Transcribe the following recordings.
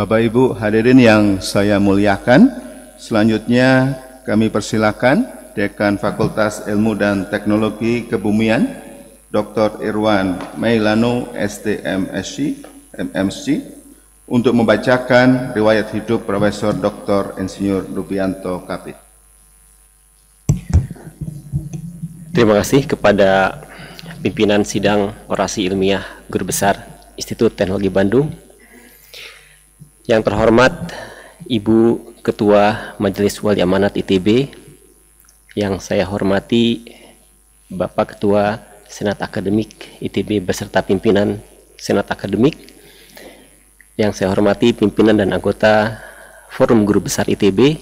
Bapak Ibu hadirin yang saya muliakan, selanjutnya kami persilakan Dekan Fakultas Ilmu dan Teknologi Kebumian, Dr. Irwan Meilano, STMSC, MMC, untuk membacakan riwayat hidup Profesor Dr. Insinyur Rubianto Kapit. Terima kasih kepada pimpinan sidang orasi ilmiah Guru Besar Institut Teknologi Bandung, yang terhormat Ibu Ketua Majelis Wali Amanat ITB, yang saya hormati Bapak Ketua Senat Akademik ITB beserta pimpinan Senat Akademik, yang saya hormati pimpinan dan anggota Forum Guru Besar ITB,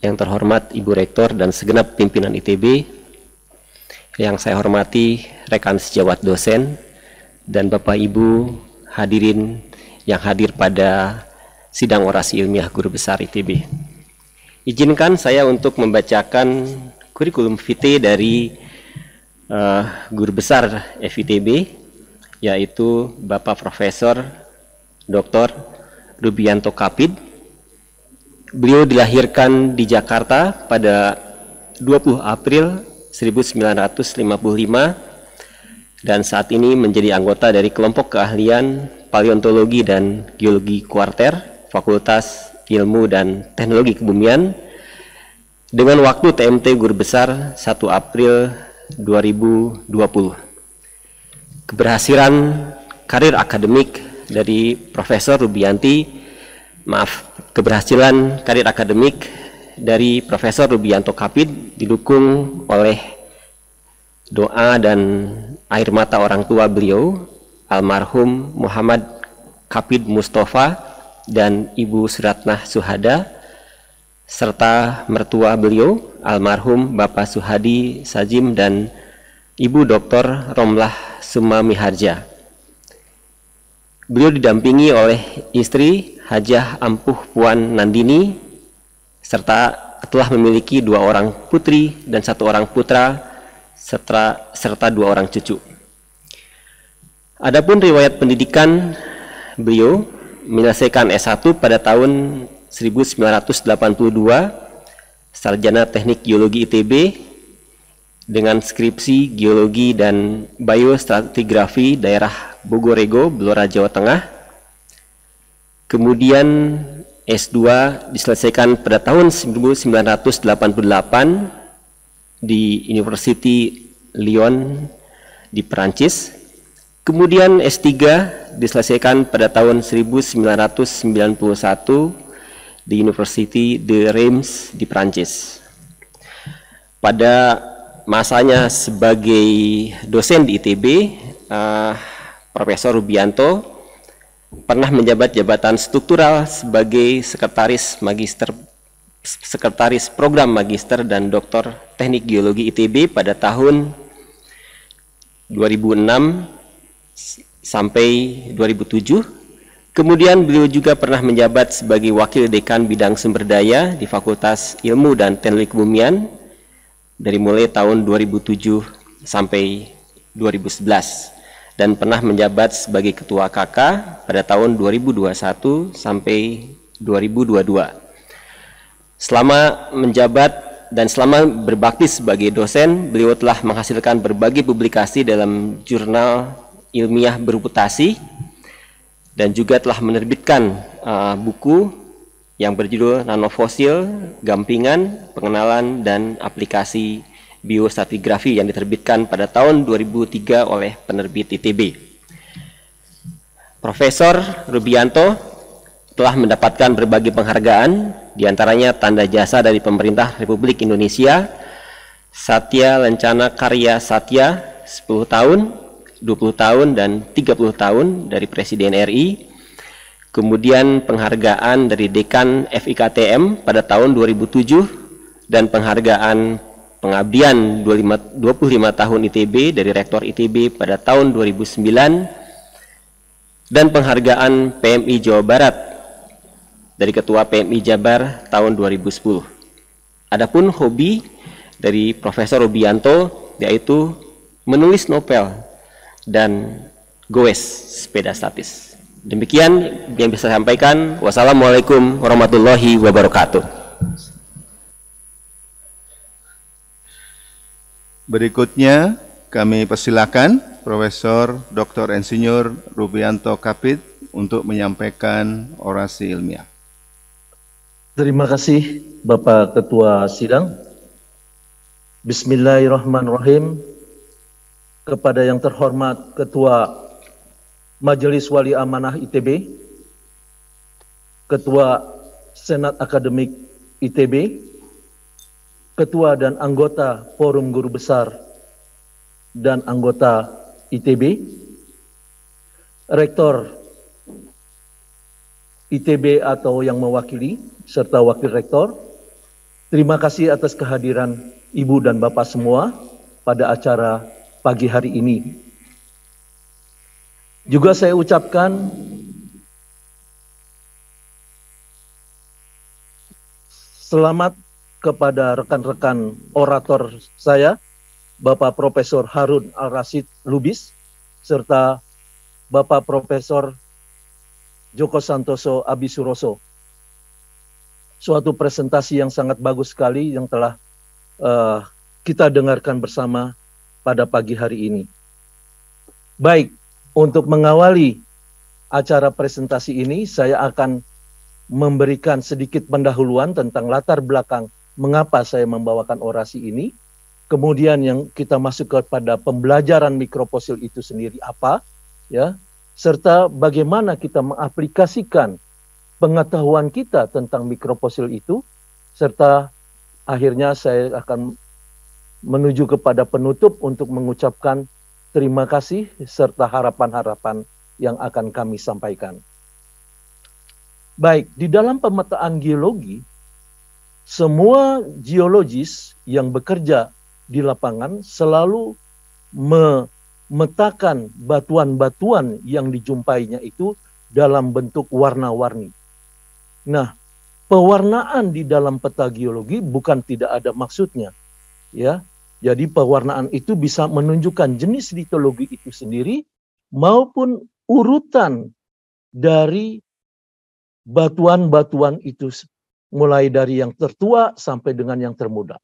yang terhormat Ibu Rektor dan segenap pimpinan ITB, yang saya hormati rekan sejawat dosen dan Bapak Ibu hadirin yang hadir pada sidang orasi ilmiah guru besar ITB. Izinkan saya untuk membacakan kurikulum vitae dari uh, guru besar FITB yaitu Bapak Profesor Dr. Rubianto Kapid. Beliau dilahirkan di Jakarta pada 20 April 1955 dan saat ini menjadi anggota dari kelompok keahlian paleontologi dan geologi kuarter Fakultas Ilmu dan Teknologi Kebumian dengan waktu TMT Guru Besar 1 April 2020. Keberhasilan karir akademik dari Profesor Rubianti, maaf, keberhasilan karir akademik dari Profesor Rubianto Kapit didukung oleh doa dan air mata orang tua beliau, almarhum Muhammad Kapit Mustafa dan Ibu Suratnah Suhada serta mertua beliau almarhum Bapak Suhadi Sajim dan Ibu Dr. Romlah Sumami Harja. Beliau didampingi oleh istri Hajah Ampuh Puan Nandini serta telah memiliki dua orang putri dan satu orang putra serta serta dua orang cucu. Adapun riwayat pendidikan beliau menyelesaikan S1 pada tahun 1982 sarjana teknik geologi ITB dengan skripsi geologi dan biostratigrafi daerah Bogorego, Blora, Jawa Tengah. Kemudian S2 diselesaikan pada tahun 1988 di University Lyon di Perancis. Kemudian S3 diselesaikan pada tahun 1991 di University de Reims di Prancis. Pada masanya sebagai dosen di ITB, uh, eh, Profesor Rubianto pernah menjabat jabatan struktural sebagai sekretaris magister sekretaris program magister dan doktor teknik geologi ITB pada tahun 2006 sampai 2007. Kemudian beliau juga pernah menjabat sebagai Wakil Dekan Bidang Sumber Daya di Fakultas Ilmu dan Teknik Bumian dari mulai tahun 2007 sampai 2011 dan pernah menjabat sebagai Ketua KK pada tahun 2021 sampai 2022. Selama menjabat dan selama berbakti sebagai dosen, beliau telah menghasilkan berbagai publikasi dalam jurnal ilmiah berputasi dan juga telah menerbitkan uh, buku yang berjudul Nanofosil, Gampingan, Pengenalan dan Aplikasi Biostatigrafi yang diterbitkan pada tahun 2003 oleh penerbit ITB. Profesor Rubianto telah mendapatkan berbagai penghargaan, diantaranya tanda jasa dari pemerintah Republik Indonesia, Satya Lencana Karya Satya 10 tahun, 20 tahun dan 30 tahun dari Presiden RI. Kemudian penghargaan dari Dekan FIKTM pada tahun 2007 dan penghargaan pengabdian 25, 25 tahun ITB dari Rektor ITB pada tahun 2009 dan penghargaan PMI Jawa Barat dari Ketua PMI Jabar tahun 2010. Adapun hobi dari Profesor Robianto yaitu menulis novel dan goes sepeda statis. Demikian yang bisa saya sampaikan. Wassalamualaikum warahmatullahi wabarakatuh. Berikutnya kami persilakan Profesor Dr. Insinyur Rubianto Kapit untuk menyampaikan orasi ilmiah. Terima kasih Bapak Ketua Sidang. Bismillahirrahmanirrahim kepada yang terhormat Ketua Majelis Wali Amanah ITB, Ketua Senat Akademik ITB, Ketua dan anggota Forum Guru Besar dan anggota ITB, Rektor ITB atau yang mewakili, serta Wakil Rektor. Terima kasih atas kehadiran Ibu dan Bapak semua pada acara pagi hari ini. Juga saya ucapkan selamat kepada rekan-rekan orator saya, Bapak Profesor Harun Al-Rasid Lubis, serta Bapak Profesor Joko Santoso Abisuroso. Suatu presentasi yang sangat bagus sekali yang telah uh, kita dengarkan bersama pada pagi hari ini. Baik, untuk mengawali acara presentasi ini, saya akan memberikan sedikit pendahuluan tentang latar belakang mengapa saya membawakan orasi ini. Kemudian yang kita masuk kepada pembelajaran mikroposil itu sendiri apa, ya, serta bagaimana kita mengaplikasikan pengetahuan kita tentang mikroposil itu, serta akhirnya saya akan menuju kepada penutup untuk mengucapkan terima kasih serta harapan-harapan yang akan kami sampaikan. Baik, di dalam pemetaan geologi, semua geologis yang bekerja di lapangan selalu memetakan batuan-batuan yang dijumpainya itu dalam bentuk warna-warni. Nah, pewarnaan di dalam peta geologi bukan tidak ada maksudnya. Ya, jadi pewarnaan itu bisa menunjukkan jenis litologi itu sendiri maupun urutan dari batuan-batuan itu mulai dari yang tertua sampai dengan yang termuda.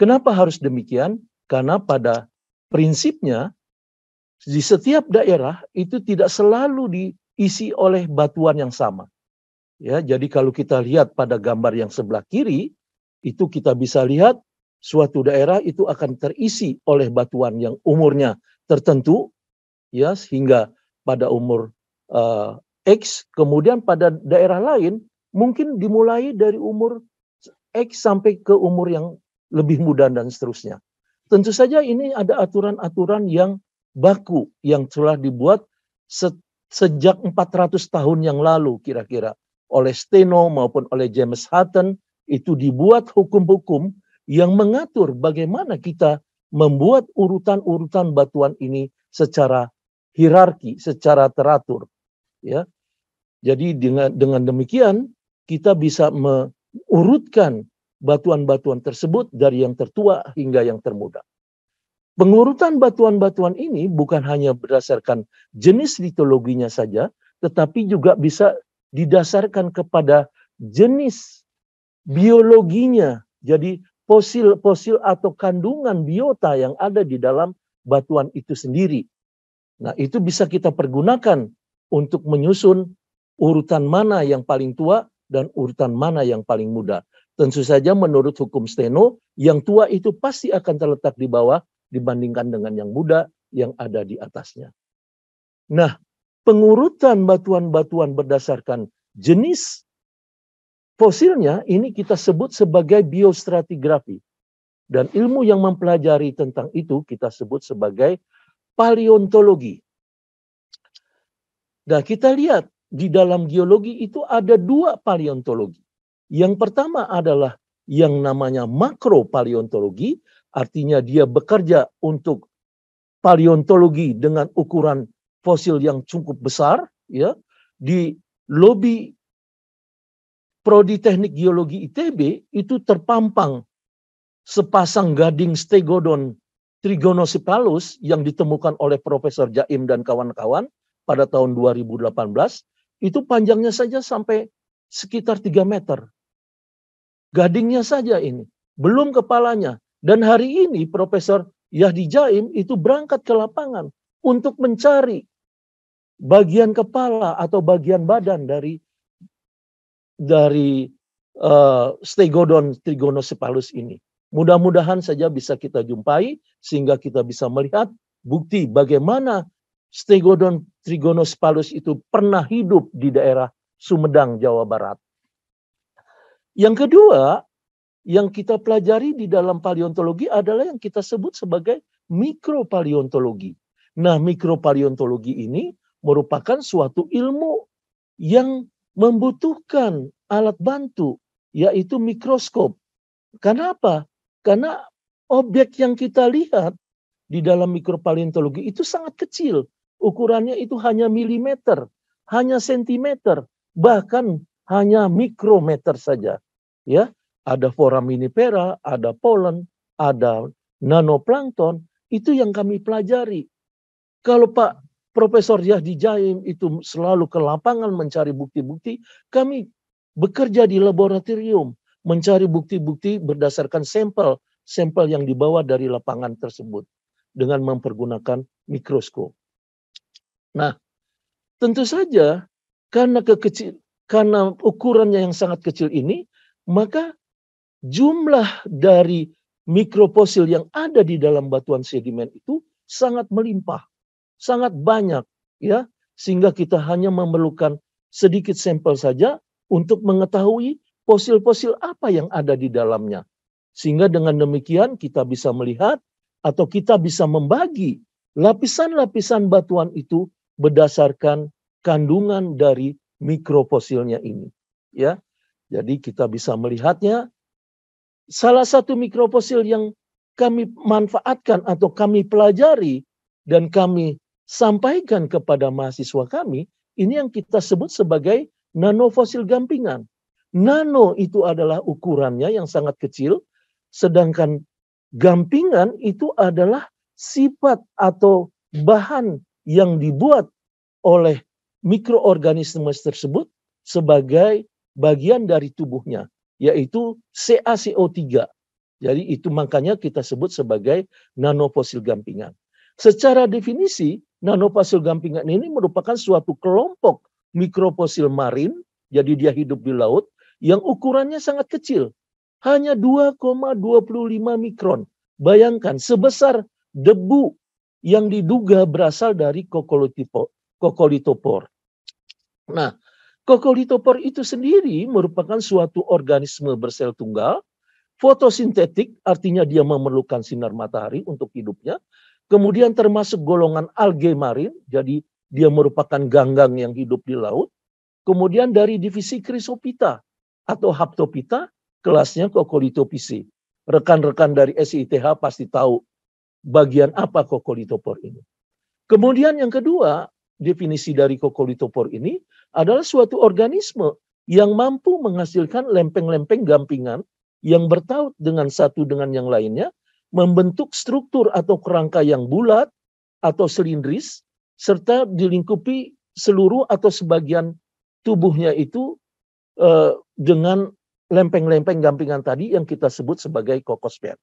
Kenapa harus demikian? Karena pada prinsipnya di setiap daerah itu tidak selalu diisi oleh batuan yang sama. Ya, jadi kalau kita lihat pada gambar yang sebelah kiri itu kita bisa lihat suatu daerah itu akan terisi oleh batuan yang umurnya tertentu ya sehingga pada umur uh, X kemudian pada daerah lain mungkin dimulai dari umur X sampai ke umur yang lebih muda dan seterusnya. Tentu saja ini ada aturan-aturan yang baku yang telah dibuat se sejak 400 tahun yang lalu kira-kira oleh Steno maupun oleh James Hutton itu dibuat hukum-hukum yang mengatur bagaimana kita membuat urutan-urutan batuan ini secara hierarki, secara teratur. Ya. Jadi dengan dengan demikian kita bisa mengurutkan batuan-batuan tersebut dari yang tertua hingga yang termuda. Pengurutan batuan-batuan ini bukan hanya berdasarkan jenis litologinya saja, tetapi juga bisa didasarkan kepada jenis biologinya. Jadi fosil-fosil atau kandungan biota yang ada di dalam batuan itu sendiri. Nah, itu bisa kita pergunakan untuk menyusun urutan mana yang paling tua dan urutan mana yang paling muda. Tentu saja menurut hukum Steno, yang tua itu pasti akan terletak di bawah dibandingkan dengan yang muda yang ada di atasnya. Nah, pengurutan batuan-batuan berdasarkan jenis Fosilnya ini kita sebut sebagai biostratigrafi. Dan ilmu yang mempelajari tentang itu kita sebut sebagai paleontologi. Nah kita lihat di dalam geologi itu ada dua paleontologi. Yang pertama adalah yang namanya makro paleontologi, artinya dia bekerja untuk paleontologi dengan ukuran fosil yang cukup besar, ya di lobi Prodi Teknik Geologi ITB itu terpampang sepasang gading stegodon trigonosipalus yang ditemukan oleh Profesor Jaim dan kawan-kawan pada tahun 2018 itu panjangnya saja sampai sekitar 3 meter. Gadingnya saja ini, belum kepalanya. Dan hari ini Profesor Yahdi Jaim itu berangkat ke lapangan untuk mencari bagian kepala atau bagian badan dari dari uh, Stegodon trigonosepalus ini. Mudah-mudahan saja bisa kita jumpai sehingga kita bisa melihat bukti bagaimana Stegodon trigonosepalus itu pernah hidup di daerah Sumedang, Jawa Barat. Yang kedua, yang kita pelajari di dalam paleontologi adalah yang kita sebut sebagai mikropaleontologi. Nah, mikropaleontologi ini merupakan suatu ilmu yang membutuhkan alat bantu yaitu mikroskop. Kenapa? Karena objek yang kita lihat di dalam mikropaleontologi itu sangat kecil. Ukurannya itu hanya milimeter, hanya sentimeter, bahkan hanya mikrometer saja. Ya, ada foraminifera, ada polen, ada nanoplankton, itu yang kami pelajari. Kalau Pak Profesor Yahdi Jaim itu selalu ke lapangan mencari bukti-bukti. Kami bekerja di laboratorium mencari bukti-bukti berdasarkan sampel sampel yang dibawa dari lapangan tersebut dengan mempergunakan mikroskop. Nah, tentu saja karena kekecil karena ukurannya yang sangat kecil ini, maka jumlah dari mikrofosil yang ada di dalam batuan sedimen itu sangat melimpah sangat banyak ya sehingga kita hanya memerlukan sedikit sampel saja untuk mengetahui fosil-fosil apa yang ada di dalamnya. Sehingga dengan demikian kita bisa melihat atau kita bisa membagi lapisan-lapisan batuan itu berdasarkan kandungan dari mikrofosilnya ini. Ya. Jadi kita bisa melihatnya salah satu mikrofosil yang kami manfaatkan atau kami pelajari dan kami sampaikan kepada mahasiswa kami, ini yang kita sebut sebagai nano fosil gampingan. Nano itu adalah ukurannya yang sangat kecil, sedangkan gampingan itu adalah sifat atau bahan yang dibuat oleh mikroorganisme tersebut sebagai bagian dari tubuhnya, yaitu CaCO3. Jadi itu makanya kita sebut sebagai nanofosil gampingan. Secara definisi, nanofasil gampingan ini merupakan suatu kelompok mikrofosil marin, jadi dia hidup di laut, yang ukurannya sangat kecil. Hanya 2,25 mikron. Bayangkan sebesar debu yang diduga berasal dari kokolitopor. Nah, kokolitopor itu sendiri merupakan suatu organisme bersel tunggal, fotosintetik, artinya dia memerlukan sinar matahari untuk hidupnya, Kemudian termasuk golongan alge marin, jadi dia merupakan ganggang yang hidup di laut. Kemudian dari divisi krisopita atau haptopita, kelasnya kokolitopisi. Rekan-rekan dari SITH pasti tahu bagian apa kokolitopor ini. Kemudian yang kedua, definisi dari kokolitopor ini adalah suatu organisme yang mampu menghasilkan lempeng-lempeng gampingan yang bertaut dengan satu dengan yang lainnya membentuk struktur atau kerangka yang bulat atau silindris serta dilingkupi seluruh atau sebagian tubuhnya itu eh, dengan lempeng-lempeng gampingan tadi yang kita sebut sebagai kokosfer.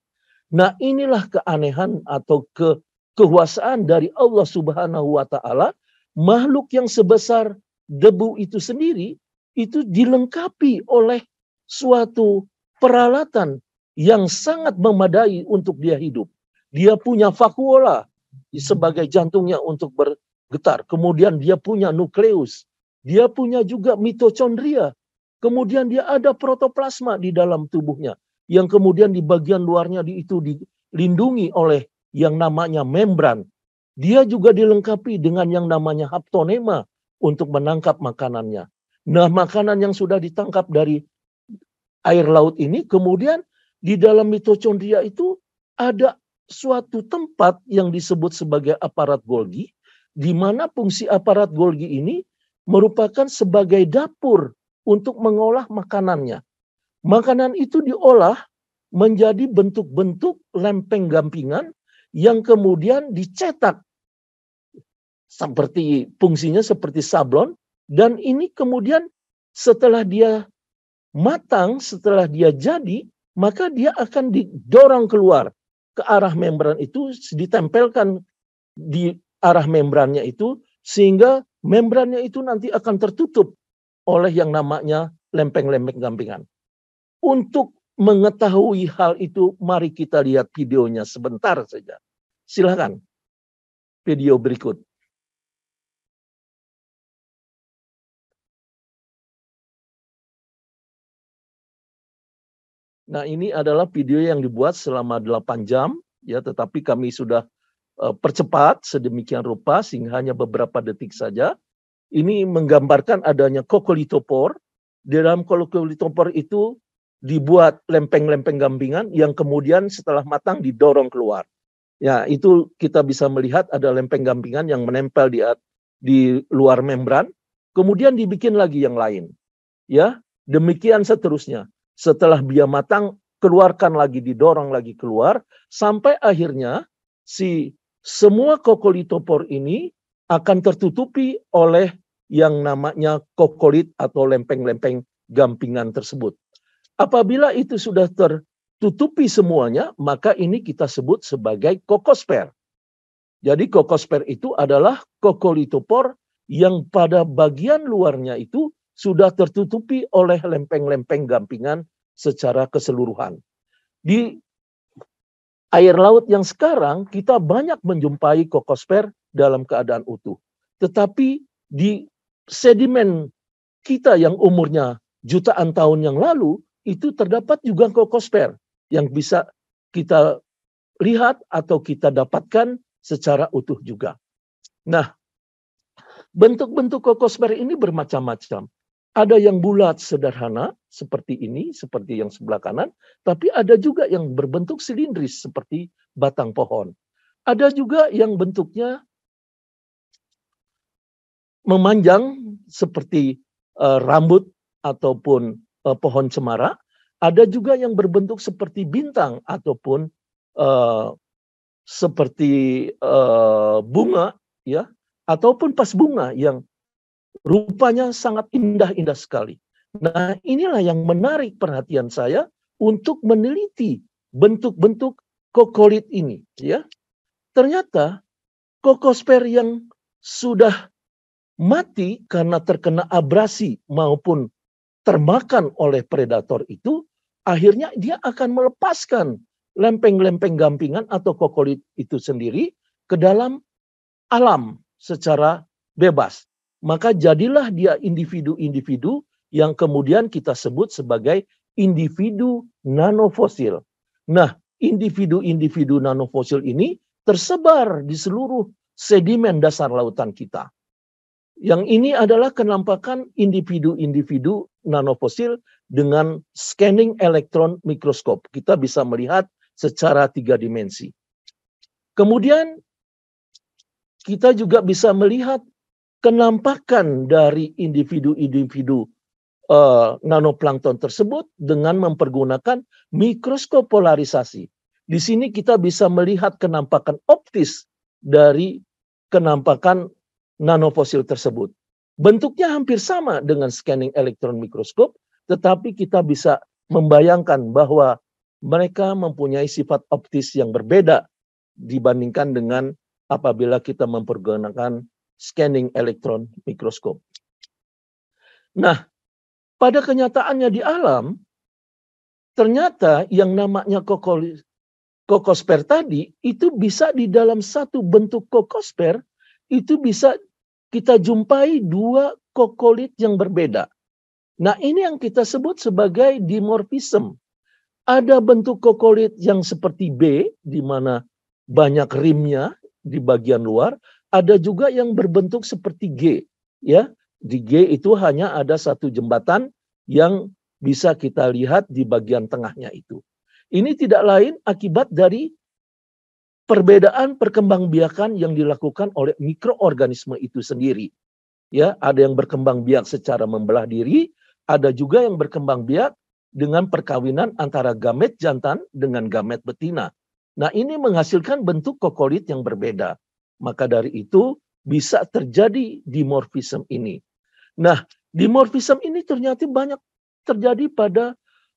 Nah, inilah keanehan atau ke kekuasaan dari Allah Subhanahu wa taala, makhluk yang sebesar debu itu sendiri itu dilengkapi oleh suatu peralatan yang sangat memadai untuk dia hidup. Dia punya vakuola sebagai jantungnya untuk bergetar. Kemudian dia punya nukleus. Dia punya juga mitochondria. Kemudian dia ada protoplasma di dalam tubuhnya. Yang kemudian di bagian luarnya di, itu dilindungi oleh yang namanya membran. Dia juga dilengkapi dengan yang namanya haptonema untuk menangkap makanannya. Nah, makanan yang sudah ditangkap dari air laut ini kemudian di dalam mitochondria itu ada suatu tempat yang disebut sebagai aparat Golgi, di mana fungsi aparat Golgi ini merupakan sebagai dapur untuk mengolah makanannya. Makanan itu diolah menjadi bentuk-bentuk lempeng gampingan yang kemudian dicetak seperti fungsinya seperti sablon dan ini kemudian setelah dia matang, setelah dia jadi, maka dia akan didorong keluar ke arah membran itu, ditempelkan di arah membrannya itu, sehingga membrannya itu nanti akan tertutup oleh yang namanya lempeng-lempeng gampingan. Untuk mengetahui hal itu, mari kita lihat videonya sebentar saja. Silahkan. Video berikut. Nah, ini adalah video yang dibuat selama 8 jam ya, tetapi kami sudah uh, percepat sedemikian rupa sehingga hanya beberapa detik saja. Ini menggambarkan adanya kokolitopor. Di dalam kokolitopor itu dibuat lempeng-lempeng gampingan yang kemudian setelah matang didorong keluar. Ya, itu kita bisa melihat ada lempeng gampingan yang menempel di di luar membran, kemudian dibikin lagi yang lain. Ya, demikian seterusnya. Setelah dia matang, keluarkan lagi, didorong lagi keluar, sampai akhirnya si semua kokolitopor ini akan tertutupi oleh yang namanya kokolit atau lempeng-lempeng gampingan tersebut. Apabila itu sudah tertutupi semuanya, maka ini kita sebut sebagai kokosper. Jadi kokosper itu adalah kokolitopor yang pada bagian luarnya itu sudah tertutupi oleh lempeng-lempeng gampingan secara keseluruhan. Di air laut yang sekarang kita banyak menjumpai kokosper dalam keadaan utuh. Tetapi di sedimen kita yang umurnya jutaan tahun yang lalu itu terdapat juga kokosper yang bisa kita lihat atau kita dapatkan secara utuh juga. Nah, bentuk-bentuk kokosper ini bermacam-macam. Ada yang bulat sederhana seperti ini, seperti yang sebelah kanan, tapi ada juga yang berbentuk silindris seperti batang pohon. Ada juga yang bentuknya memanjang seperti uh, rambut ataupun uh, pohon cemara. Ada juga yang berbentuk seperti bintang ataupun uh, seperti bunga, ya, ataupun pas bunga yang Rupanya sangat indah-indah sekali. Nah, inilah yang menarik perhatian saya untuk meneliti bentuk-bentuk kokolit ini, ya. Ternyata kokosper yang sudah mati karena terkena abrasi maupun termakan oleh predator itu, akhirnya dia akan melepaskan lempeng-lempeng gampingan atau kokolit itu sendiri ke dalam alam secara bebas maka jadilah dia individu-individu yang kemudian kita sebut sebagai individu nanofosil. Nah, individu-individu nanofosil ini tersebar di seluruh sedimen dasar lautan kita. Yang ini adalah kenampakan individu-individu nanofosil dengan scanning elektron mikroskop. Kita bisa melihat secara tiga dimensi. Kemudian kita juga bisa melihat kenampakan dari individu-individu uh, nanoplankton tersebut dengan mempergunakan mikroskop polarisasi. Di sini kita bisa melihat kenampakan optis dari kenampakan nanofosil tersebut. Bentuknya hampir sama dengan scanning elektron mikroskop, tetapi kita bisa membayangkan bahwa mereka mempunyai sifat optis yang berbeda dibandingkan dengan apabila kita mempergunakan scanning elektron mikroskop. Nah, pada kenyataannya di alam, ternyata yang namanya kokolis, kokosper tadi itu bisa di dalam satu bentuk kokosper itu bisa kita jumpai dua kokolit yang berbeda. Nah, ini yang kita sebut sebagai dimorfism. Ada bentuk kokolit yang seperti B di mana banyak rimnya di bagian luar, ada juga yang berbentuk seperti G, ya. Di G itu hanya ada satu jembatan yang bisa kita lihat di bagian tengahnya itu. Ini tidak lain akibat dari perbedaan perkembangbiakan yang dilakukan oleh mikroorganisme itu sendiri. Ya, ada yang berkembang biak secara membelah diri, ada juga yang berkembang biak dengan perkawinan antara gamet jantan dengan gamet betina. Nah, ini menghasilkan bentuk kokolit yang berbeda. Maka dari itu bisa terjadi dimorfisme ini. Nah, dimorfisme ini ternyata banyak terjadi pada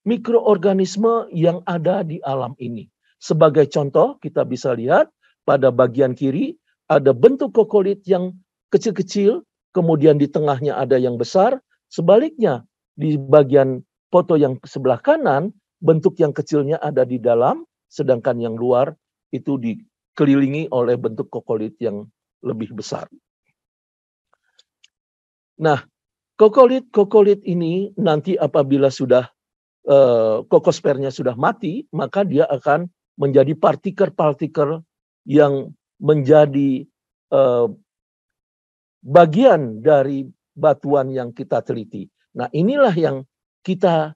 mikroorganisme yang ada di alam ini. Sebagai contoh, kita bisa lihat pada bagian kiri ada bentuk kokolit yang kecil-kecil, kemudian di tengahnya ada yang besar. Sebaliknya, di bagian foto yang sebelah kanan, bentuk yang kecilnya ada di dalam, sedangkan yang luar itu di dikelilingi oleh bentuk kokolit yang lebih besar. Nah, kokolit-kokolit ini nanti apabila sudah eh, kokospernya sudah mati, maka dia akan menjadi partikel-partikel yang menjadi eh, bagian dari batuan yang kita teliti. Nah, inilah yang kita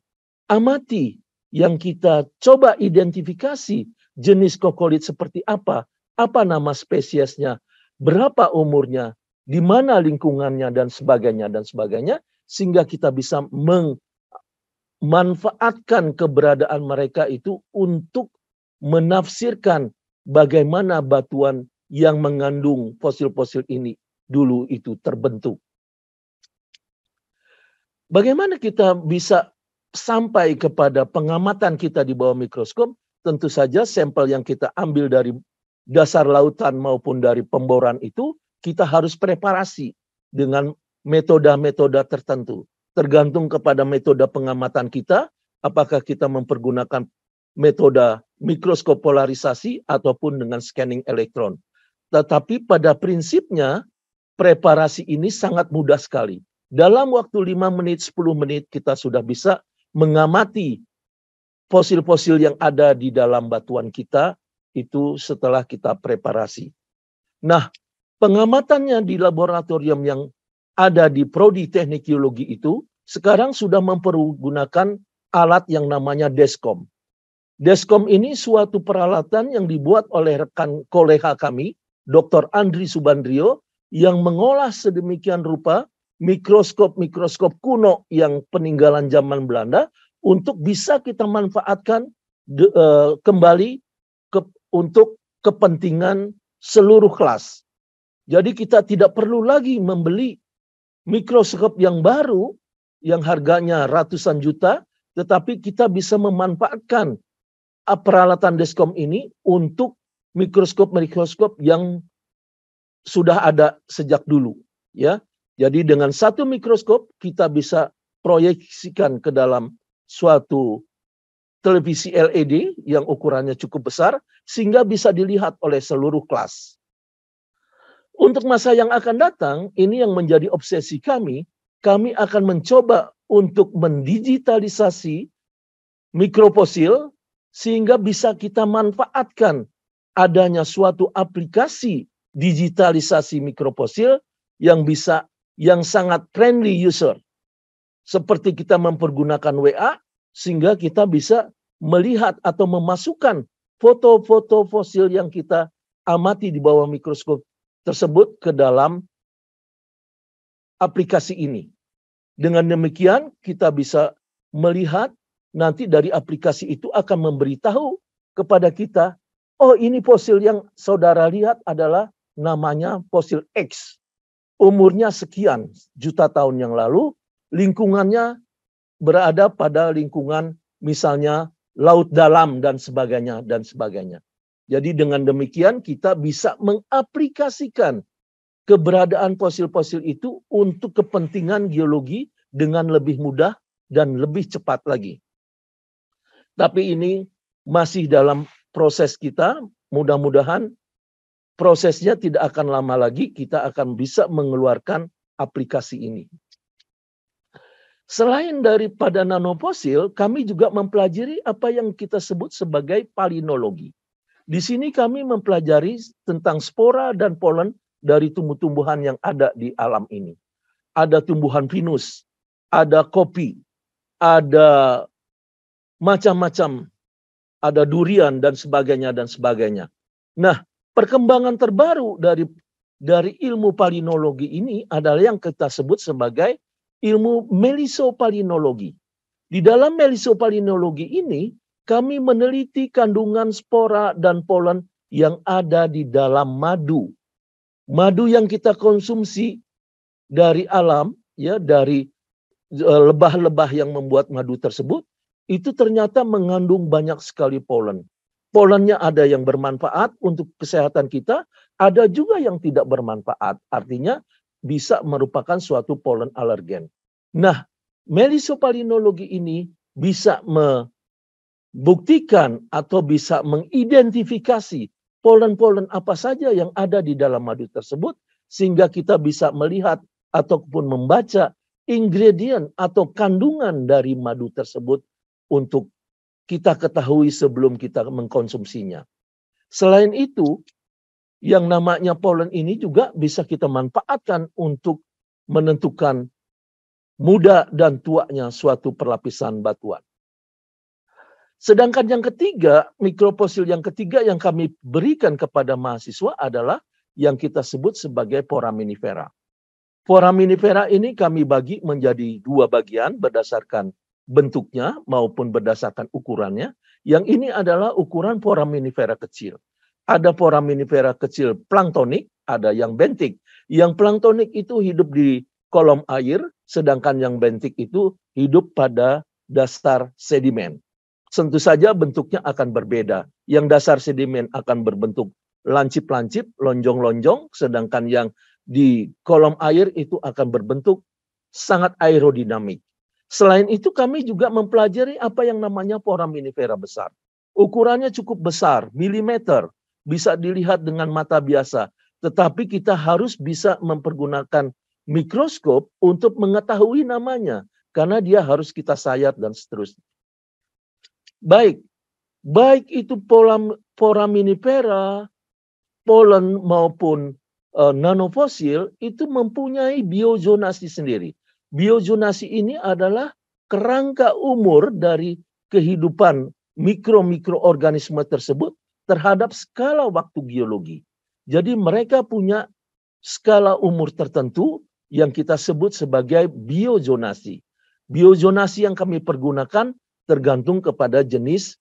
amati, yang kita coba identifikasi jenis kokolit seperti apa apa nama spesiesnya, berapa umurnya, di mana lingkungannya dan sebagainya dan sebagainya sehingga kita bisa memanfaatkan keberadaan mereka itu untuk menafsirkan bagaimana batuan yang mengandung fosil-fosil ini dulu itu terbentuk. Bagaimana kita bisa sampai kepada pengamatan kita di bawah mikroskop? Tentu saja sampel yang kita ambil dari dasar lautan maupun dari pemboran itu kita harus preparasi dengan metode-metode tertentu. Tergantung kepada metode pengamatan kita, apakah kita mempergunakan metode mikroskop polarisasi ataupun dengan scanning elektron. Tetapi pada prinsipnya preparasi ini sangat mudah sekali. Dalam waktu 5 menit, 10 menit kita sudah bisa mengamati fosil-fosil yang ada di dalam batuan kita itu setelah kita preparasi. Nah, pengamatannya di laboratorium yang ada di prodi teknik geologi itu sekarang sudah mempergunakan alat yang namanya Deskom. Deskom ini suatu peralatan yang dibuat oleh rekan kolega kami, Dr. Andri Subandrio, yang mengolah sedemikian rupa mikroskop-mikroskop kuno yang peninggalan zaman Belanda untuk bisa kita manfaatkan de, uh, kembali untuk kepentingan seluruh kelas. Jadi kita tidak perlu lagi membeli mikroskop yang baru yang harganya ratusan juta, tetapi kita bisa memanfaatkan peralatan Deskom ini untuk mikroskop-mikroskop yang sudah ada sejak dulu, ya. Jadi dengan satu mikroskop kita bisa proyeksikan ke dalam suatu televisi LED yang ukurannya cukup besar sehingga bisa dilihat oleh seluruh kelas. Untuk masa yang akan datang, ini yang menjadi obsesi kami, kami akan mencoba untuk mendigitalisasi mikroposil sehingga bisa kita manfaatkan adanya suatu aplikasi digitalisasi mikroposil yang bisa yang sangat friendly user. Seperti kita mempergunakan WA, sehingga kita bisa melihat atau memasukkan foto-foto fosil yang kita amati di bawah mikroskop tersebut ke dalam aplikasi ini. Dengan demikian kita bisa melihat nanti dari aplikasi itu akan memberitahu kepada kita, oh ini fosil yang saudara lihat adalah namanya fosil X. Umurnya sekian juta tahun yang lalu, lingkungannya berada pada lingkungan misalnya laut dalam dan sebagainya dan sebagainya. Jadi dengan demikian kita bisa mengaplikasikan keberadaan fosil-fosil itu untuk kepentingan geologi dengan lebih mudah dan lebih cepat lagi. Tapi ini masih dalam proses kita, mudah-mudahan prosesnya tidak akan lama lagi kita akan bisa mengeluarkan aplikasi ini. Selain daripada nanofosil, kami juga mempelajari apa yang kita sebut sebagai palinologi. Di sini kami mempelajari tentang spora dan polen dari tumbuh-tumbuhan yang ada di alam ini. Ada tumbuhan pinus, ada kopi, ada macam-macam, ada durian dan sebagainya dan sebagainya. Nah, perkembangan terbaru dari dari ilmu palinologi ini adalah yang kita sebut sebagai ilmu melisopalinologi. Di dalam melisopalinologi ini, kami meneliti kandungan spora dan polen yang ada di dalam madu. Madu yang kita konsumsi dari alam, ya dari e, lebah-lebah yang membuat madu tersebut, itu ternyata mengandung banyak sekali polen. Polennya ada yang bermanfaat untuk kesehatan kita, ada juga yang tidak bermanfaat. Artinya bisa merupakan suatu polen alergen. Nah, melisopalinologi ini bisa membuktikan atau bisa mengidentifikasi polen-polen apa saja yang ada di dalam madu tersebut sehingga kita bisa melihat ataupun membaca ingredient atau kandungan dari madu tersebut untuk kita ketahui sebelum kita mengkonsumsinya. Selain itu, yang namanya polen ini juga bisa kita manfaatkan untuk menentukan muda dan tuanya suatu perlapisan batuan. Sedangkan yang ketiga, mikroposil yang ketiga yang kami berikan kepada mahasiswa adalah yang kita sebut sebagai foraminifera. Foraminifera ini kami bagi menjadi dua bagian berdasarkan bentuknya maupun berdasarkan ukurannya. Yang ini adalah ukuran foraminifera kecil. Ada foraminifera kecil planktonik, ada yang bentik. Yang planktonik itu hidup di kolom air, sedangkan yang bentik itu hidup pada dasar sedimen. Tentu saja bentuknya akan berbeda. Yang dasar sedimen akan berbentuk lancip-lancip, lonjong-lonjong, sedangkan yang di kolom air itu akan berbentuk sangat aerodinamik. Selain itu kami juga mempelajari apa yang namanya foraminifera besar. Ukurannya cukup besar, milimeter, bisa dilihat dengan mata biasa, tetapi kita harus bisa mempergunakan mikroskop untuk mengetahui namanya karena dia harus kita sayat dan seterusnya. Baik, baik itu pola foraminifera, polen maupun e, nanofosil itu mempunyai biozonasi sendiri. Biozonasi ini adalah kerangka umur dari kehidupan mikro-mikroorganisme tersebut terhadap skala waktu geologi. Jadi mereka punya skala umur tertentu yang kita sebut sebagai biozonasi. Biozonasi yang kami pergunakan tergantung kepada jenis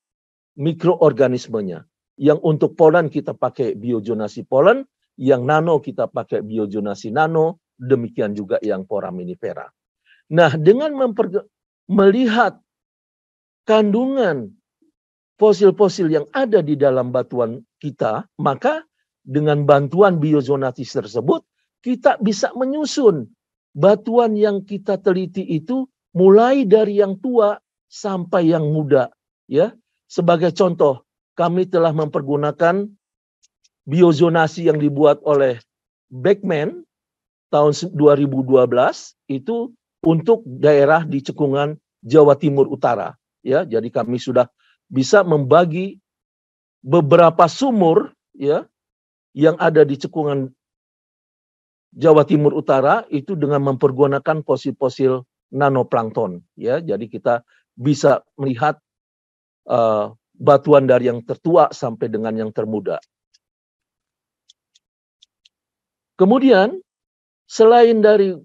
mikroorganismenya. Yang untuk polen kita pakai biozonasi polen, yang nano kita pakai biozonasi nano, demikian juga yang foraminifera. Nah, dengan melihat kandungan fosil-fosil yang ada di dalam batuan kita, maka dengan bantuan biozonatis tersebut, kita bisa menyusun batuan yang kita teliti itu mulai dari yang tua sampai yang muda. ya Sebagai contoh, kami telah mempergunakan biozonasi yang dibuat oleh Beckman tahun 2012 itu untuk daerah di cekungan Jawa Timur Utara. Ya, jadi kami sudah bisa membagi beberapa sumur ya yang ada di cekungan Jawa Timur Utara itu dengan mempergunakan fosil-fosil nanoplankton ya jadi kita bisa melihat uh, batuan dari yang tertua sampai dengan yang termuda kemudian selain dari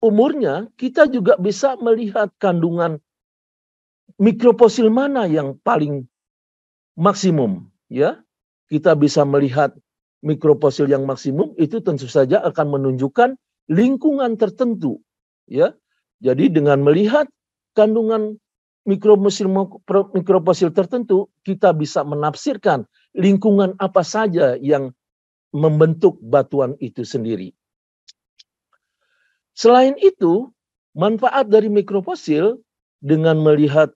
umurnya kita juga bisa melihat kandungan mikrofosil mana yang paling maksimum ya kita bisa melihat mikrofosil yang maksimum itu tentu saja akan menunjukkan lingkungan tertentu ya jadi dengan melihat kandungan mikrofosil mikrofosil tertentu kita bisa menafsirkan lingkungan apa saja yang membentuk batuan itu sendiri selain itu manfaat dari mikrofosil dengan melihat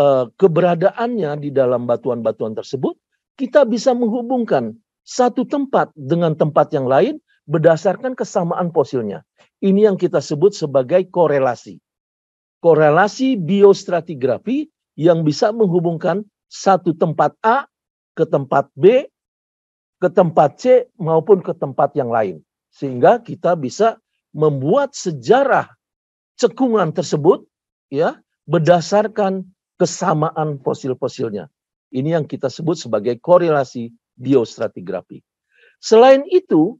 Eh, keberadaannya di dalam batuan-batuan tersebut, kita bisa menghubungkan satu tempat dengan tempat yang lain berdasarkan kesamaan fosilnya. Ini yang kita sebut sebagai korelasi. Korelasi biostratigrafi yang bisa menghubungkan satu tempat A ke tempat B, ke tempat C maupun ke tempat yang lain. Sehingga kita bisa membuat sejarah cekungan tersebut ya berdasarkan kesamaan fosil-fosilnya. Ini yang kita sebut sebagai korelasi biostratigrafi. Selain itu,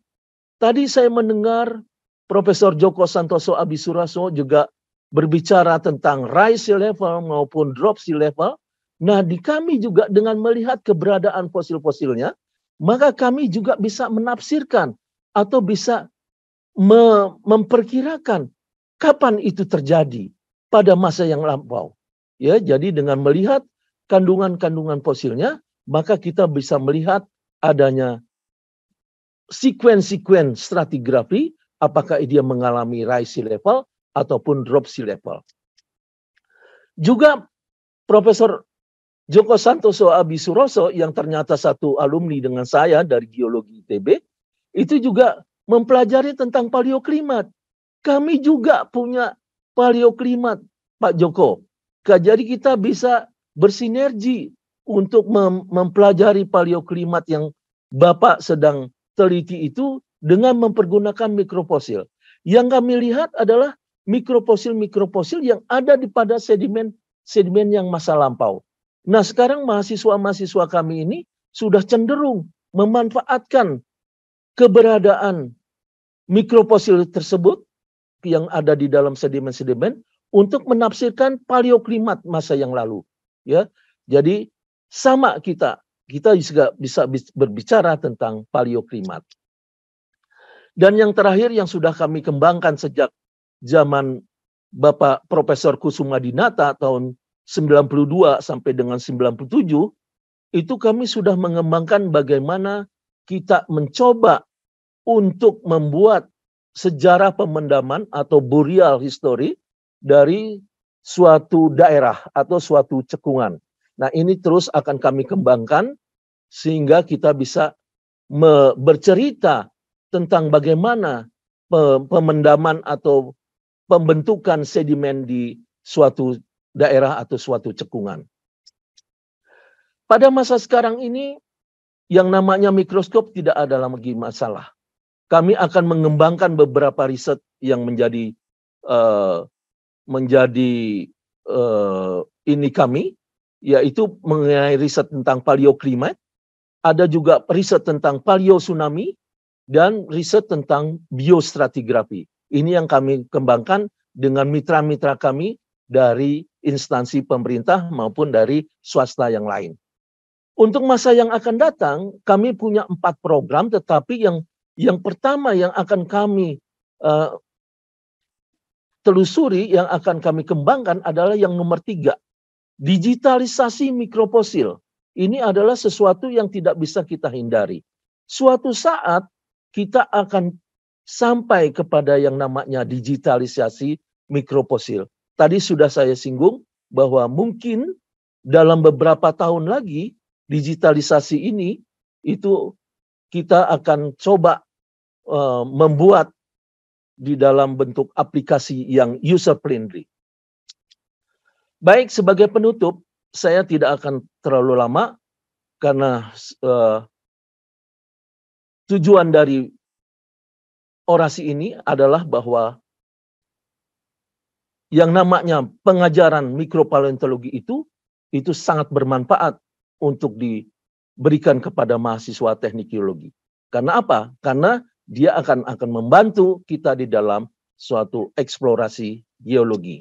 tadi saya mendengar Profesor Joko Santoso Abisuraso juga berbicara tentang rise sea level maupun drop sea level. Nah, di kami juga dengan melihat keberadaan fosil-fosilnya, maka kami juga bisa menafsirkan atau bisa memperkirakan kapan itu terjadi pada masa yang lampau. Ya, jadi dengan melihat kandungan-kandungan fosilnya, maka kita bisa melihat adanya sekuen-sekuen stratigrafi apakah dia mengalami rise sea level ataupun drop sea level. Juga Profesor Joko Santoso Abi Suroso yang ternyata satu alumni dengan saya dari geologi ITB itu juga mempelajari tentang paleoklimat. Kami juga punya paleoklimat Pak Joko. Jadi kita bisa bersinergi untuk mem mempelajari paleoklimat yang Bapak sedang teliti itu dengan mempergunakan mikrofosil. Yang kami lihat adalah mikrofosil-mikrofosil yang ada di pada sedimen sedimen yang masa lampau. Nah, sekarang mahasiswa-mahasiswa kami ini sudah cenderung memanfaatkan keberadaan mikrofosil tersebut yang ada di dalam sedimen-sedimen untuk menafsirkan paleoklimat masa yang lalu. Ya, jadi sama kita kita juga bisa berbicara tentang paleoklimat. Dan yang terakhir yang sudah kami kembangkan sejak zaman Bapak Profesor Kusuma Dinata tahun 92 sampai dengan 97 itu kami sudah mengembangkan bagaimana kita mencoba untuk membuat sejarah pemendaman atau burial history dari suatu daerah atau suatu cekungan. Nah, ini terus akan kami kembangkan sehingga kita bisa bercerita tentang bagaimana pemendaman atau pembentukan sedimen di suatu daerah atau suatu cekungan. Pada masa sekarang ini, yang namanya mikroskop tidak ada lagi masalah. Kami akan mengembangkan beberapa riset yang menjadi uh, menjadi uh, ini kami yaitu mengenai riset tentang paleoklimat, ada juga riset tentang paleo tsunami dan riset tentang biostratigrafi. Ini yang kami kembangkan dengan mitra-mitra kami dari instansi pemerintah maupun dari swasta yang lain. Untuk masa yang akan datang, kami punya empat program, tetapi yang yang pertama yang akan kami uh, telusuri yang akan kami kembangkan adalah yang nomor tiga. Digitalisasi mikroposil. Ini adalah sesuatu yang tidak bisa kita hindari. Suatu saat kita akan sampai kepada yang namanya digitalisasi mikroposil. Tadi sudah saya singgung bahwa mungkin dalam beberapa tahun lagi digitalisasi ini itu kita akan coba uh, membuat di dalam bentuk aplikasi yang user-friendly. Baik, sebagai penutup, saya tidak akan terlalu lama karena uh, tujuan dari orasi ini adalah bahwa yang namanya pengajaran mikropaleontologi itu itu sangat bermanfaat untuk diberikan kepada mahasiswa teknik geologi. Karena apa? Karena dia akan akan membantu kita di dalam suatu eksplorasi geologi.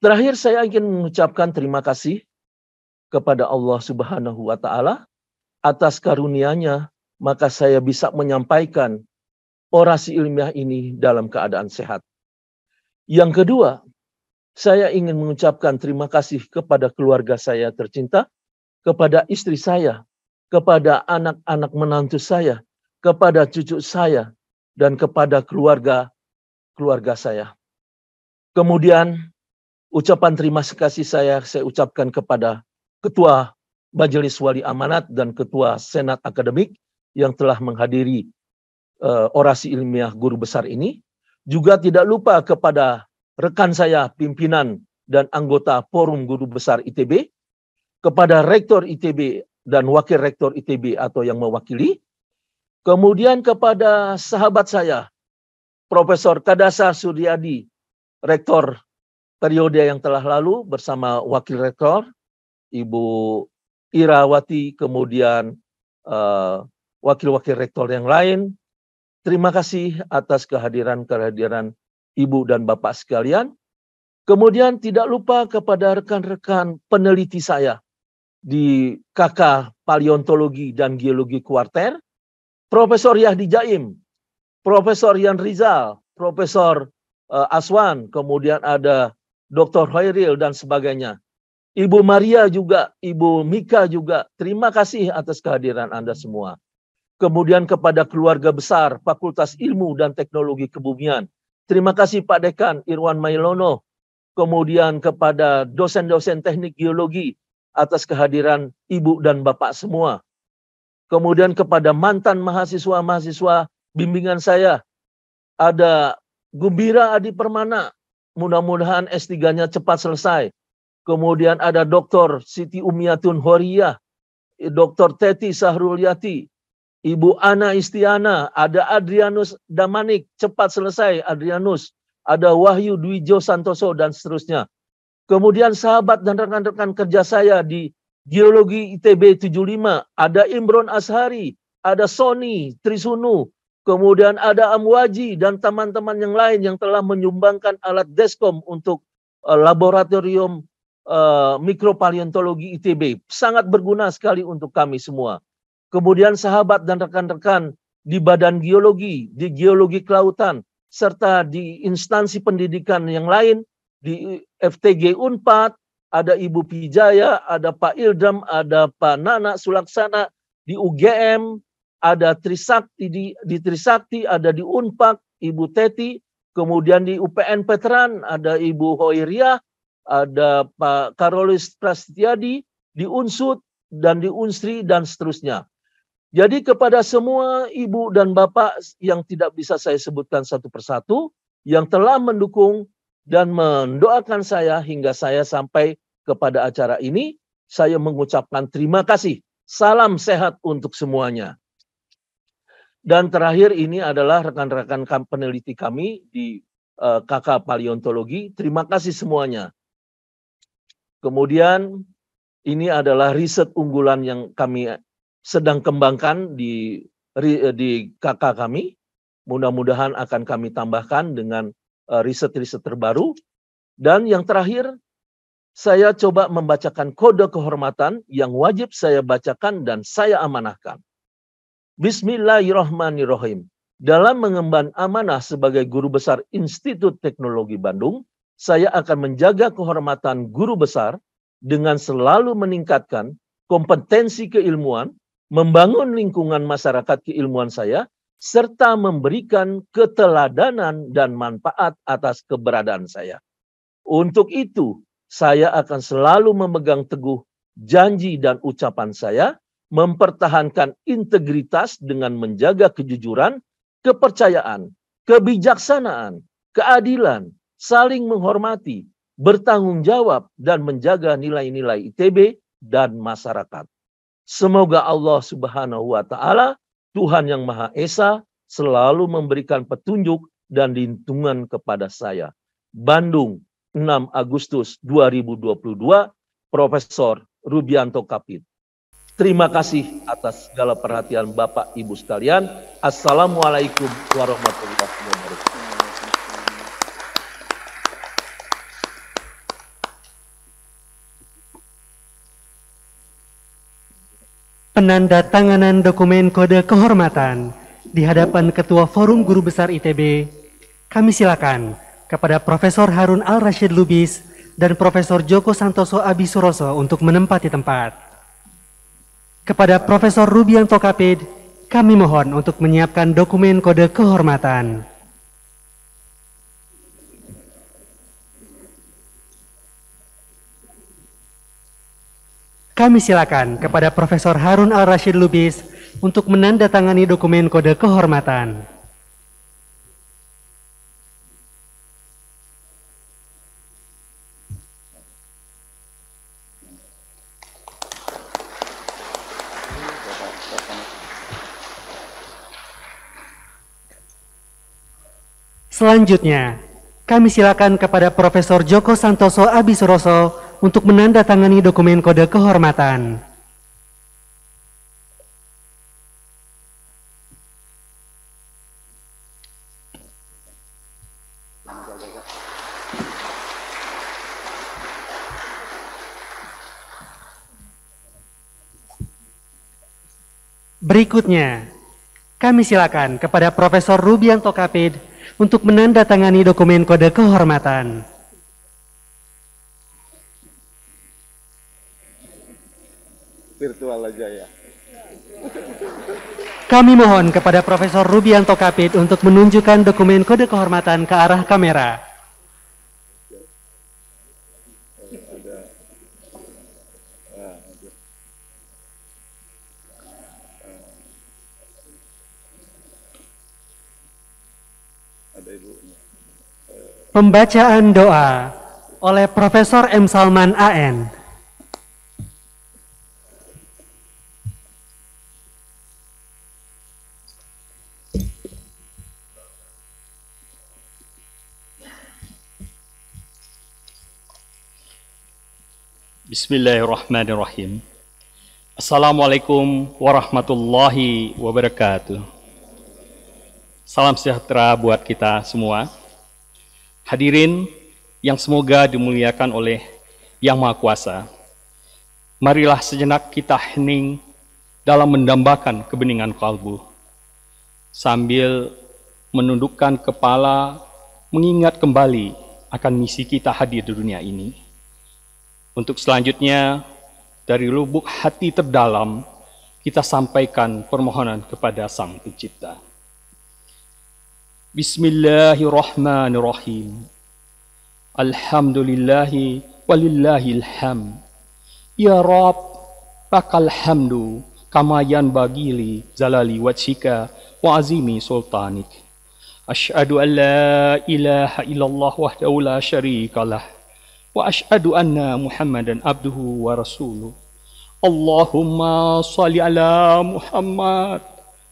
Terakhir saya ingin mengucapkan terima kasih kepada Allah Subhanahu wa taala atas karunia-Nya maka saya bisa menyampaikan orasi ilmiah ini dalam keadaan sehat. Yang kedua, saya ingin mengucapkan terima kasih kepada keluarga saya tercinta, kepada istri saya, kepada anak-anak menantu saya kepada cucu saya dan kepada keluarga keluarga saya. Kemudian ucapan terima kasih saya saya ucapkan kepada Ketua Majelis Wali Amanat dan Ketua Senat Akademik yang telah menghadiri uh, orasi ilmiah guru besar ini. Juga tidak lupa kepada rekan saya pimpinan dan anggota Forum Guru Besar ITB, kepada Rektor ITB dan Wakil Rektor ITB atau yang mewakili, Kemudian kepada sahabat saya, Profesor Kadasa Suryadi, Rektor periode yang telah lalu bersama Wakil Rektor, Ibu Irawati, kemudian wakil eh, Wakil-Wakil Rektor yang lain. Terima kasih atas kehadiran-kehadiran Ibu dan Bapak sekalian. Kemudian tidak lupa kepada rekan-rekan peneliti saya di KK Paleontologi dan Geologi Kuarter, Profesor Yahdi Jaim, Profesor Yan Rizal, Profesor eh, Aswan, kemudian ada Dr. Hoiril dan sebagainya. Ibu Maria juga, Ibu Mika juga, terima kasih atas kehadiran Anda semua. Kemudian kepada keluarga besar Fakultas Ilmu dan Teknologi Kebumian. Terima kasih Pak Dekan Irwan Mailono. Kemudian kepada dosen-dosen teknik geologi atas kehadiran Ibu dan Bapak semua. Kemudian kepada mantan mahasiswa-mahasiswa bimbingan saya, ada Gembira Adi Permana, mudah-mudahan S3-nya cepat selesai. Kemudian ada Dr. Siti Umiatun Horia, Dr. Teti Sahrul Yati, Ibu Ana Istiana, ada Adrianus Damanik, cepat selesai Adrianus, ada Wahyu Dwijo Santoso, dan seterusnya. Kemudian sahabat dan rekan-rekan kerja saya di Geologi ITB 75, ada Imron Ashari, ada Sony Trisunu, kemudian ada Amwaji dan teman-teman yang lain yang telah menyumbangkan alat Deskom untuk uh, laboratorium uh, mikropaleontologi ITB. Sangat berguna sekali untuk kami semua. Kemudian sahabat dan rekan-rekan di Badan Geologi, di Geologi Kelautan, serta di instansi pendidikan yang lain, di FTG UNPAD, ada Ibu Pijaya, ada Pak Ildam, ada Pak Nana Sulaksana di UGM, ada Trisakti di, di Trisakti, ada di Unpak, Ibu Teti, kemudian di UPN Veteran ada Ibu Hoiria, ada Pak Karolis Prasetyadi, di Unsut dan di Unsri dan seterusnya. Jadi kepada semua ibu dan bapak yang tidak bisa saya sebutkan satu persatu, yang telah mendukung dan mendoakan saya hingga saya sampai kepada acara ini. Saya mengucapkan terima kasih. Salam sehat untuk semuanya. Dan terakhir ini adalah rekan-rekan peneliti kami di uh, eh, KK Paleontologi. Terima kasih semuanya. Kemudian ini adalah riset unggulan yang kami sedang kembangkan di di KK kami. Mudah-mudahan akan kami tambahkan dengan Eh, riset-riset terbaru. Dan yang terakhir, saya coba membacakan kode kehormatan yang wajib saya bacakan dan saya amanahkan. Bismillahirrahmanirrahim. Dalam mengemban amanah sebagai guru besar Institut Teknologi Bandung, saya akan menjaga kehormatan guru besar dengan selalu meningkatkan kompetensi keilmuan, membangun lingkungan masyarakat keilmuan saya, serta memberikan keteladanan dan manfaat atas keberadaan saya. Untuk itu, saya akan selalu memegang teguh janji dan ucapan saya, mempertahankan integritas dengan menjaga kejujuran, kepercayaan, kebijaksanaan, keadilan, saling menghormati, bertanggung jawab, dan menjaga nilai-nilai ITB dan masyarakat. Semoga Allah Subhanahu wa Ta'ala Tuhan yang Maha Esa selalu memberikan petunjuk dan lindungan kepada saya. Bandung, 6 Agustus 2022, Profesor Rubianto Kapit. Terima kasih atas segala perhatian Bapak Ibu sekalian. Assalamualaikum warahmatullahi wabarakatuh. penandatanganan dokumen kode kehormatan di hadapan Ketua Forum Guru Besar ITB, kami silakan kepada Profesor Harun Al-Rashid Lubis dan Profesor Joko Santoso Abisuroso untuk menempati tempat. Kepada Profesor Rubianto Kapid, kami mohon untuk menyiapkan dokumen kode kehormatan. Kami silakan kepada Profesor Harun Al-Rashid Lubis untuk menandatangani dokumen kode kehormatan. Selanjutnya, kami silakan kepada Profesor Joko Santoso Abisuroso untuk menandatangani dokumen kode kehormatan. Berikutnya, kami silakan kepada Profesor Rubianto Kapid untuk menandatangani dokumen kode kehormatan. virtual aja ya. Kami mohon kepada Profesor Rubianto Kapit untuk menunjukkan dokumen kode kehormatan ke arah kamera. Pembacaan doa oleh Profesor M. Salman A.N. Bismillahirrahmanirrahim. Assalamualaikum warahmatullahi wabarakatuh. Salam sejahtera buat kita semua. Hadirin yang semoga dimuliakan oleh Yang Maha Kuasa. Marilah sejenak kita hening dalam mendambakan kebeningan kalbu. Sambil menundukkan kepala mengingat kembali akan misi kita hadir di dunia ini. Untuk selanjutnya, dari lubuk hati terdalam, kita sampaikan permohonan kepada Sang Pencipta. Bismillahirrahmanirrahim. Alhamdulillahi walillahil ham. Ya Rabb, lakal hamdu kamayan bagili zalali wajhika wa azimi sultanik. Ash'adu an la ilaha illallah wahdahu la syarika وأشهد أن محمدا عبده ورسوله اللهم صل على محمد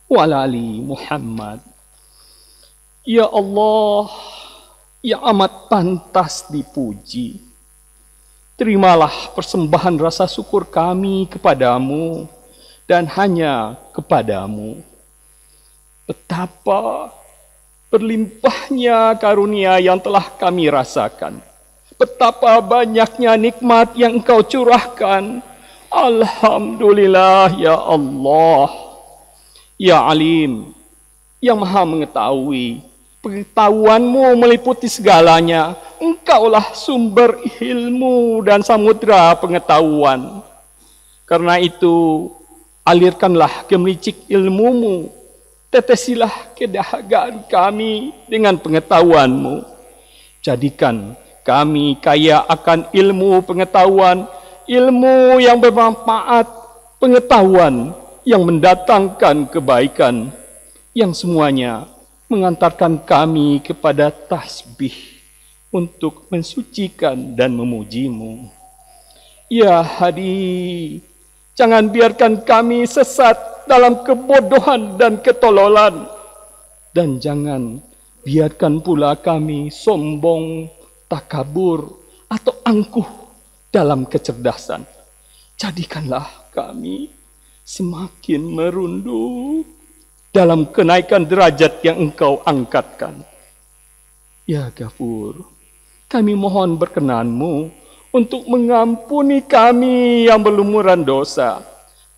وعلى آل محمد Ya Allah yang amat pantas dipuji Terimalah persembahan rasa syukur kami kepadamu dan hanya kepadamu. Betapa berlimpahnya karunia yang telah kami rasakan Betapa banyaknya nikmat yang engkau curahkan. Alhamdulillah ya Allah. Ya Alim, yang maha mengetahui. Pengetahuanmu meliputi segalanya. Engkaulah sumber ilmu dan samudra pengetahuan. Karena itu, alirkanlah gemericik ilmumu. Tetesilah kedahagaan kami dengan pengetahuanmu. Jadikan kami kaya akan ilmu pengetahuan, ilmu yang bermanfaat, pengetahuan yang mendatangkan kebaikan, yang semuanya mengantarkan kami kepada tasbih untuk mensucikan dan memujimu. Ya Hadi, jangan biarkan kami sesat dalam kebodohan dan ketololan. Dan jangan biarkan pula kami sombong takabur, atau angkuh dalam kecerdasan. Jadikanlah kami semakin merunduk dalam kenaikan derajat yang engkau angkatkan. Ya Gafur, kami mohon berkenanmu untuk mengampuni kami yang berlumuran dosa.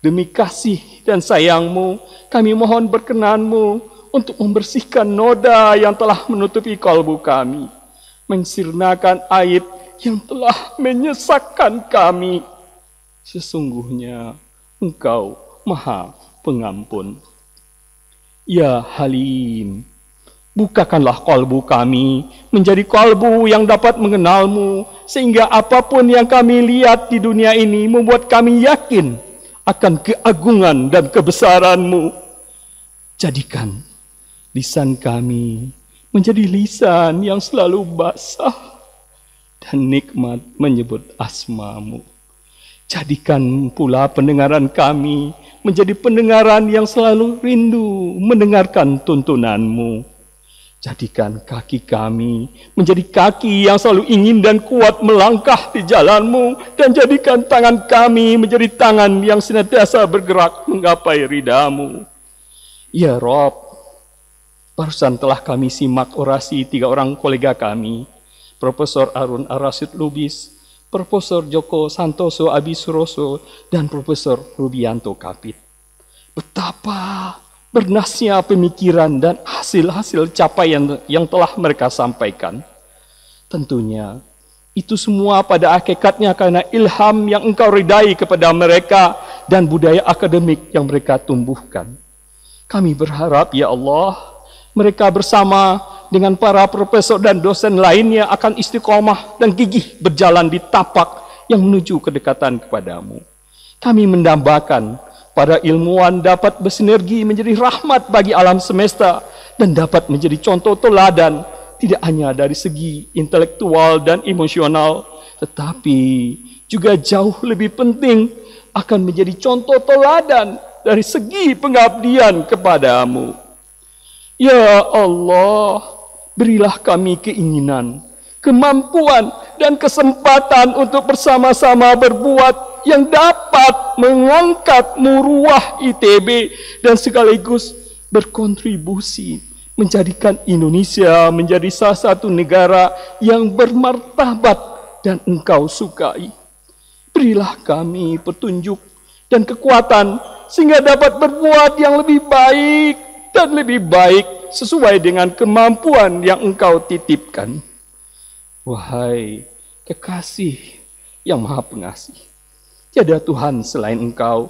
Demi kasih dan sayangmu, kami mohon berkenanmu untuk membersihkan noda yang telah menutupi kalbu kami Mensirnakan aib yang telah menyesakkan kami. Sesungguhnya engkau maha pengampun. Ya Halim, bukakanlah kalbu kami menjadi kalbu yang dapat mengenalmu, sehingga apapun yang kami lihat di dunia ini membuat kami yakin akan keagungan dan kebesaranmu. Jadikan lisan kami menjadi lisan yang selalu basah dan nikmat menyebut asmamu. Jadikan pula pendengaran kami menjadi pendengaran yang selalu rindu mendengarkan tuntunanmu. Jadikan kaki kami menjadi kaki yang selalu ingin dan kuat melangkah di jalanmu. Dan jadikan tangan kami menjadi tangan yang senantiasa bergerak menggapai ridamu. Ya Rob, Barusan telah kami simak orasi tiga orang kolega kami, Profesor Arun Arasid Lubis, Profesor Joko Santoso Abisuroso, dan Profesor Rubianto Kapit. Betapa bernasnya pemikiran dan hasil-hasil capaian yang telah mereka sampaikan. Tentunya itu semua pada akikatnya karena ilham yang engkau ridai kepada mereka dan budaya akademik yang mereka tumbuhkan. Kami berharap ya Allah mereka bersama dengan para profesor dan dosen lainnya akan istiqomah dan gigih berjalan di tapak yang menuju kedekatan kepadamu. Kami mendambakan para ilmuwan dapat bersinergi menjadi rahmat bagi alam semesta dan dapat menjadi contoh teladan tidak hanya dari segi intelektual dan emosional, tetapi juga jauh lebih penting akan menjadi contoh teladan dari segi pengabdian kepadamu. Ya Allah, berilah kami keinginan, kemampuan, dan kesempatan untuk bersama-sama berbuat yang dapat mengangkat muruah ITB dan sekaligus berkontribusi menjadikan Indonesia menjadi salah satu negara yang bermartabat dan engkau sukai. Berilah kami petunjuk dan kekuatan sehingga dapat berbuat yang lebih baik dan lebih baik sesuai dengan kemampuan yang engkau titipkan. Wahai kekasih yang maha pengasih, tiada Tuhan selain engkau.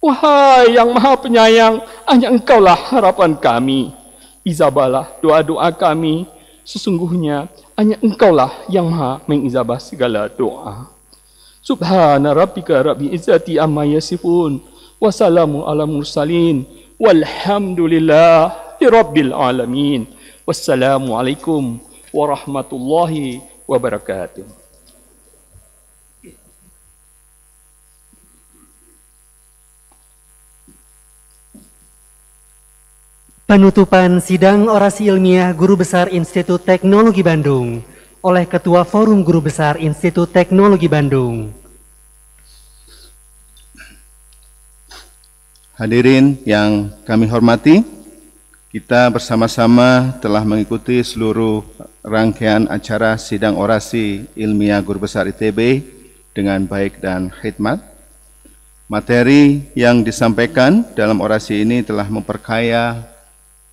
Wahai yang maha penyayang, hanya engkaulah harapan kami. Izabalah doa-doa kami, sesungguhnya hanya engkaulah yang maha mengizabah segala doa. Subhana rabbika rabbil izzati amma yasifun. Wassalamu ala mursalin. Walhamdulillah Rabbil Alamin Wassalamualaikum warahmatullahi wabarakatuh Penutupan sidang orasi ilmiah Guru Besar Institut Teknologi Bandung oleh Ketua Forum Guru Besar Institut Teknologi Bandung. Hadirin yang kami hormati, kita bersama-sama telah mengikuti seluruh rangkaian acara sidang orasi ilmiah Guru Besar ITB dengan baik dan khidmat. Materi yang disampaikan dalam orasi ini telah memperkaya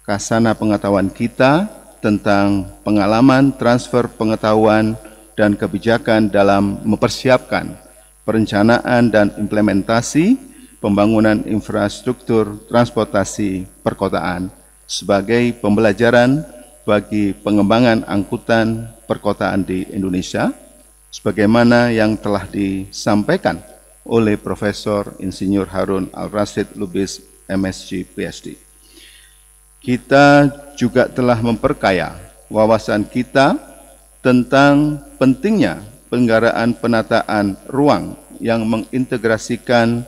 kasana pengetahuan kita tentang pengalaman transfer pengetahuan dan kebijakan dalam mempersiapkan perencanaan dan implementasi pembangunan infrastruktur transportasi perkotaan sebagai pembelajaran bagi pengembangan angkutan perkotaan di Indonesia sebagaimana yang telah disampaikan oleh Profesor Insinyur Harun Al-Rasid Lubis MSG PhD. Kita juga telah memperkaya wawasan kita tentang pentingnya penggaraan penataan ruang yang mengintegrasikan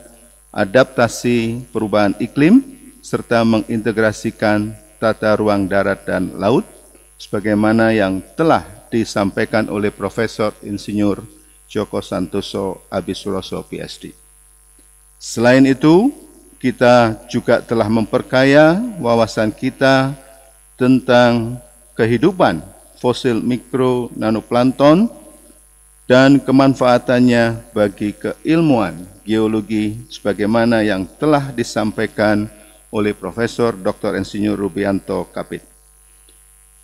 adaptasi perubahan iklim, serta mengintegrasikan tata ruang darat dan laut, sebagaimana yang telah disampaikan oleh Profesor Insinyur Joko Santoso Abisuloso PhD. Selain itu, kita juga telah memperkaya wawasan kita tentang kehidupan fosil mikro nanoplankton dan kemanfaatannya bagi keilmuan geologi sebagaimana yang telah disampaikan oleh Profesor Dr. Insinyur Rubianto Kapit.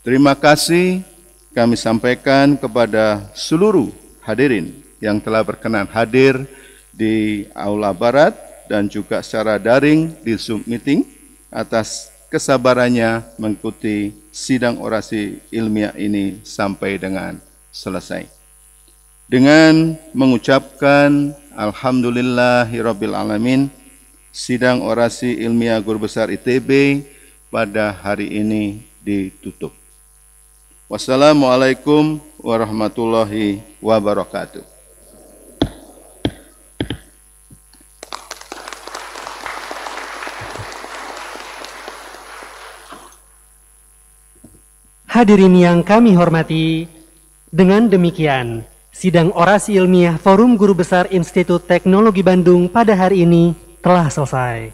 Terima kasih kami sampaikan kepada seluruh hadirin yang telah berkenan hadir di Aula Barat dan juga secara daring di Zoom meeting atas kesabarannya mengikuti sidang orasi ilmiah ini sampai dengan selesai dengan mengucapkan Alhamdulillahirrabbilalamin sidang orasi ilmiah guru besar ITB pada hari ini ditutup. Wassalamualaikum warahmatullahi wabarakatuh. Hadirin yang kami hormati, dengan demikian Sidang orasi ilmiah Forum Guru Besar Institut Teknologi Bandung pada hari ini telah selesai.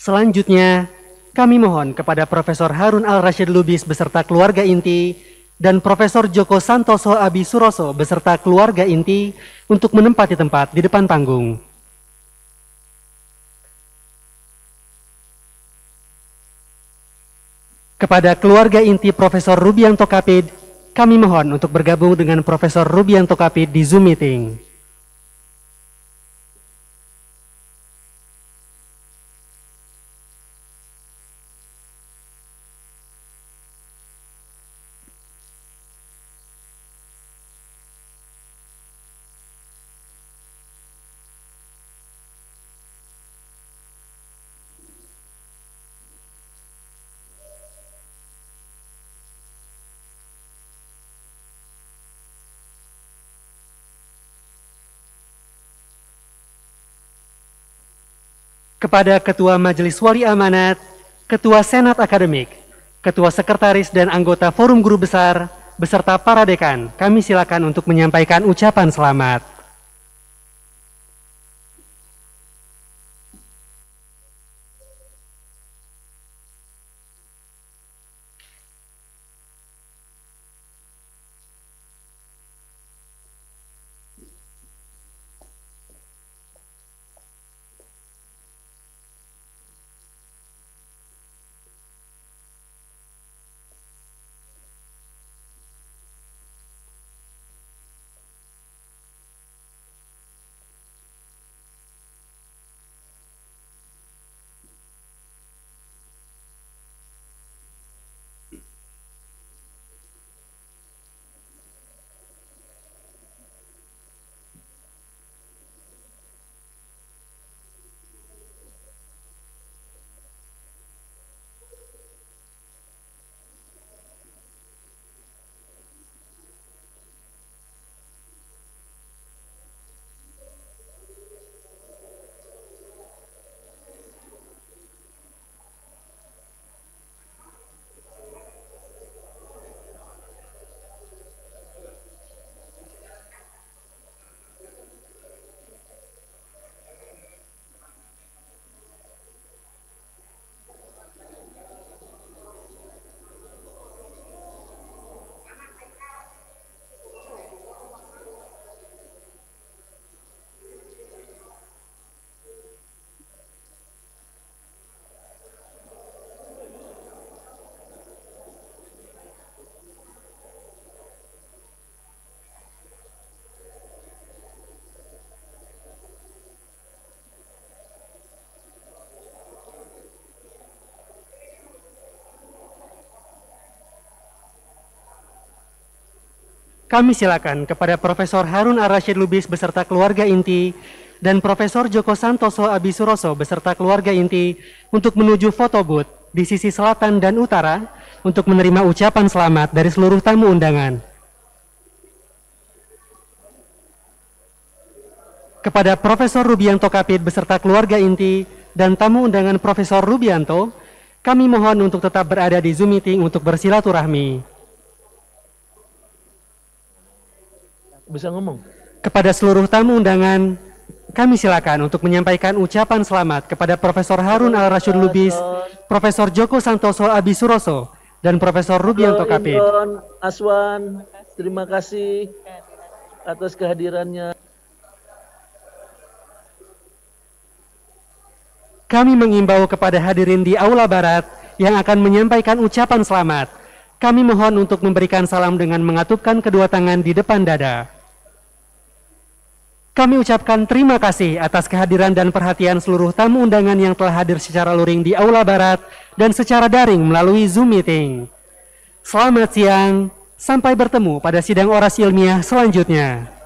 Selanjutnya, kami mohon kepada Profesor Harun Al-Rashid Lubis beserta keluarga inti dan Profesor Joko Santoso Abi Suroso beserta keluarga inti untuk menempati tempat di depan panggung. Kepada keluarga inti Profesor Rubianto Kapid, kami mohon untuk bergabung dengan Profesor Rubianto Kapi di Zoom meeting. kepada Ketua Majelis Wali Amanat, Ketua Senat Akademik, Ketua Sekretaris dan anggota Forum Guru Besar, beserta para dekan, kami silakan untuk menyampaikan ucapan selamat. Kami silakan kepada Profesor Harun Arashid Lubis beserta keluarga inti dan Profesor Joko Santoso Abisuroso beserta keluarga inti untuk menuju foto booth di sisi selatan dan utara untuk menerima ucapan selamat dari seluruh tamu undangan. Kepada Profesor Rubianto Kapit beserta keluarga inti dan tamu undangan Profesor Rubianto, kami mohon untuk tetap berada di Zoom meeting untuk bersilaturahmi. bisa ngomong. Kepada seluruh tamu undangan, kami silakan untuk menyampaikan ucapan selamat kepada Profesor Harun Al Rashid Lubis, Profesor Joko Santoso Abisuroso, dan Profesor Rubianto Kapit. Aswan, terima kasih atas kehadirannya. Kami mengimbau kepada hadirin di Aula Barat yang akan menyampaikan ucapan selamat. Kami mohon untuk memberikan salam dengan mengatupkan kedua tangan di depan dada. Kami ucapkan terima kasih atas kehadiran dan perhatian seluruh tamu undangan yang telah hadir secara luring di Aula Barat dan secara daring melalui Zoom meeting. Selamat siang, sampai bertemu pada sidang orasi ilmiah selanjutnya.